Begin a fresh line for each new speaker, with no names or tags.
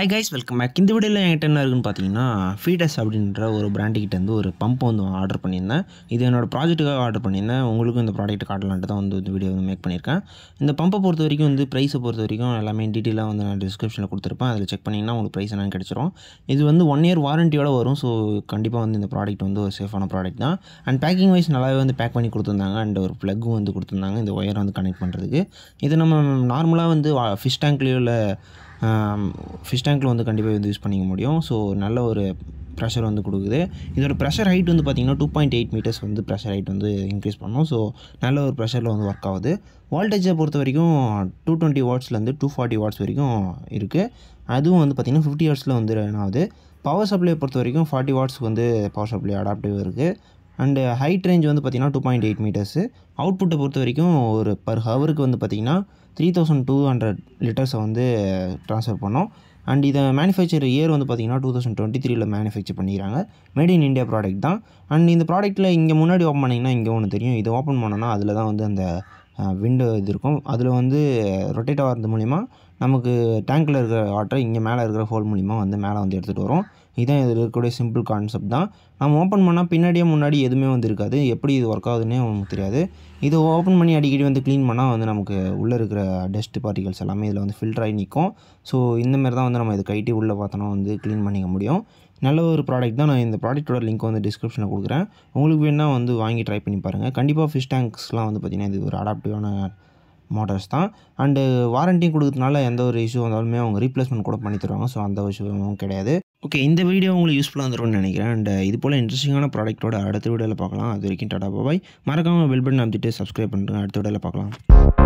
hi guys welcome back இந்த வீடியோவில் என்கிட்ட என்ன இருக்குன்னு பார்த்தீங்கன்னா ஃபீடஸ் அப்படின்ற ஒரு பிராண்டுக்கிட்ட வந்து ஒரு பம்ப் வந்து ஆர்டர் பண்ணியிருந்தேன் இது என்னோடய ப்ராஜெக்ட்டுக்காக ஆர்டர் பண்ணியிருந்தேன் உங்களுக்கும் இந்த ப்ராடக்ட் காட்டலான்ட்டு தான் வந்து இந்த வீடியோ வந்து மேக் பண்ணியிருக்கேன் இந்த பம்பை பொறுத்த வரைக்கும் வந்து ப்ரைஸை பொறுத்த வரைக்கும் எல்லாமே டீட்டெயிலாக வந்து நான் டிஸ்கிரிப்ஷனில் கொடுத்துருப்பேன் அதில் செக் பண்ணிங்கன்னா உங்களுக்கு ப்ரைஸ் நான் கிடச்சிரும் இது வந்து ஒன் இயர் வாரண்ட்டியோடு வரும் ஸோ கண்டிப்பாக வந்து இந்த ப்ராடக்ட் வந்து ஒரு சேஃபான ப்ராடக்ட் தான் அண்ட் பேக்கிங் வைஸ் நல்லாவே வந்து பேக் பண்ணி கொடுத்துருந்தாங்க அண்ட் ஒரு ப்ளக்கும் வந்து கொடுத்துருந்தாங்க இந்த ஒயரை வந்து கனெக்ட் பண்ணுறதுக்கு இது நம்ம நார்மலாக வந்து ஃபிஷ் டேங்க்லேயே உள்ள ஃபிஷ் டேங்க்கில் வந்து கண்டிப்பாக வந்து யூஸ் பண்ணிக்க முடியும் ஸோ நல்ல ஒரு ப்ரெஷர் வந்து கொடுக்குது இதோட ப்ரெஷர் ஹைட் வந்து பார்த்திங்கன்னா டூ பாயிண்ட் எயிட் மீட்டர்ஸ் வந்து ப்ரெஷர் ஹைட் வந்து இன்க்ரீஸ் பண்ணும் ஸோ நல்ல ஒரு ப்ரெஷரில் வந்து ஒர்க் ஆகுது வால்டேஜை பொறுத்த வரைக்கும் டூ டுவெண்ட்டி வாட்ஸ்லேருந்து டூ ஃபார்ட்டி வாட்ஸ் வரைக்கும் இருக்குது அதுவும் வந்து பார்த்திங்கன்னா ஃபிஃப்டி வாட்ஸில் வந்து ரன் ஆகுது பவர் சப்ளை பொறுத்த வரைக்கும் ஃபார்ட்டி வாட்ஸ்க்கு வந்து பவர் சப்ளை அடாப்டிவ் இருக்குது அண்டு ஹைட் ரேஞ்ச் வந்து பார்த்திங்கன்னா டூ பாயிண்ட் எயிட் மீட்டர்ஸு அவுட்புட்டை பொறுத்த வரைக்கும் ஒரு பர் ஹவருக்கு வந்து பார்த்திங்கன்னா த்ரீ தௌசண்ட் டூ ஹண்ட்ரட் லிட்டர்ஸை வந்து ட்ரான்ஸ்ஃபர் பண்ணோம் அண்ட் இதை மேனுஃபேக்சர் இயர் வந்து பார்த்திங்கன்னா டூ தௌசண்ட் டுவெண்ட்டி த்ரீல மேனுஃபேக்சர் பண்ணிக்கிறாங்க மேட் இன் இண்டியா ப்ராடக்ட் தான் அண்ட் இந்த ப்ராடக்ட்டில் இங்கே முன்னாடி ஓப்பன் பண்ணிங்கன்னா இங்கே ஒன்று தெரியும் இது ஓப்பன் பண்ணோன்னா அதில் தான் வந்து அந்த விண்டோ இது இருக்கும் அதில் வந்து ரொட்டேட் ஆகிறது மூலிமா நமக்கு டேங்கில் இருக்கிற வாட்டர் இங்கே மேலே இருக்கிற ஹோல் மூலிமா வந்து மேலே வந்து எடுத்துகிட்டு வரும் இதுதான் இதில் இருக்கக்கூடிய சிம்பிள் கான்செப்ட் தான் நம்ம ஓப்பன் பண்ணால் பின்னாடியே முன்னாடி எதுவுமே வந்து இருக்காது எப்படி இது ஒர்க் ஆகுதுன்னே நமக்கு தெரியாது இது ஓப்பன் பண்ணி அடிக்கடி வந்து க்ளீன் பண்ணால் வந்து நமக்கு உள்ளே இருக்கிற டஸ்ட் பார்ட்டிகல்ஸ் எல்லாமே இதில் வந்து ஃபில்டர் ஆகி நிற்கும் ஸோ இந்தமாரி தான் வந்து நம்ம இது கைட்டி உள்ளே பார்த்தோன்னா வந்து க்ளீன் பண்ணிக்க முடியும் நல்ல ஒரு ப்ராடக்ட் தான் நான் இந்த ப்ராடக்ட்டோட லிங்க் வந்து டிஸ்கிரிப்ஷனில் கொடுக்குறேன் உங்களுக்கு வேணால் வந்து வாங்கி ட்ரை பண்ணி பாருங்கள் கண்டிப்பாக ஃபிஷ் டேங்க்ஸ்லாம் வந்து பார்த்திங்கன்னா இது ஒரு அடாப்டிவான மோட்டார்ஸ் தான் அண்டு வாரண்ட்டியும் கொடுக்குறதுனால எந்த ஒரு இஷ்யூ வந்தாலுமே அவங்க ரீப்ளேஸ்மெண்ட் கூட பண்ணி தருவாங்க ஸோ அந்த விஷயமும் கிடையாது ஓகே இந்த வீடியோ உங்களுக்கு யூஸ்ஃபுல்லாக இருந்துரும்னு நினைக்கிறேன் அண்ட் இது போல் இன்ட்ரெஸ்டிங்கான ப்ராடக்ட்டோட அடுத்த வீடியோவில் பார்க்கலாம் அது வரைக்கும் டாடா பாய் மறக்காமல் பெல் பட்டன் அப்படிட்டு சப்ஸ்கிரைப் பண்ணுறேன் அடுத்த வீடியோவில் பார்க்கலாம்